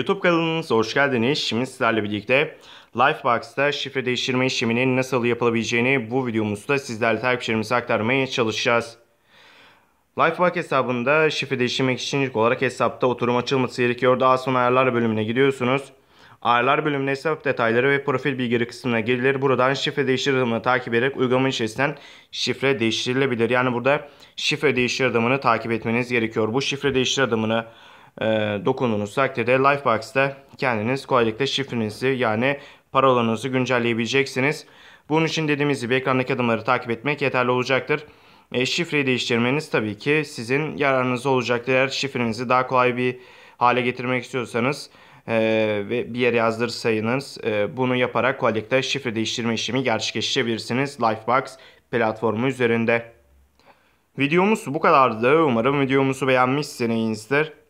YouTube kanalınız hoş geldiniz. Şimdi sizlerle birlikte Lifebox'ta şifre değiştirme işleminin nasıl yapılabileceğini bu videomuzda sizlerle takipçilerimize aktarmaya çalışacağız. Lifebox hesabında şifre değiştirmek için ilk olarak hesapta oturum açılması gerekiyor. Daha sonra ayarlar bölümüne gidiyorsunuz. Ayarlar bölümüne hesap detayları ve profil bilgileri kısmına girilir. Buradan şifre değiştir adımını takip ederek uygulamanın içerisinden şifre değiştirilebilir. Yani burada şifre değiştir adımını takip etmeniz gerekiyor. Bu şifre değiştir adımını ee, dokunduğunuz takdirde Lifebox'ta kendiniz kolaylıkla şifrenizi yani parolanızı güncelleyebileceksiniz. Bunun için dediğimiz gibi ekrandaki adımları takip etmek yeterli olacaktır. E, şifreyi değiştirmeniz tabii ki sizin yararınız olacaktır. Eğer şifrenizi daha kolay bir hale getirmek istiyorsanız e, ve bir yere yazdırırsanız e, bunu yaparak kolaylıkla şifre değiştirme işlemi gerçekleştirebilirsiniz Lifebox platformu üzerinde. Videomuz bu kadardı. Umarım videomuzu beğenmişsinizdir.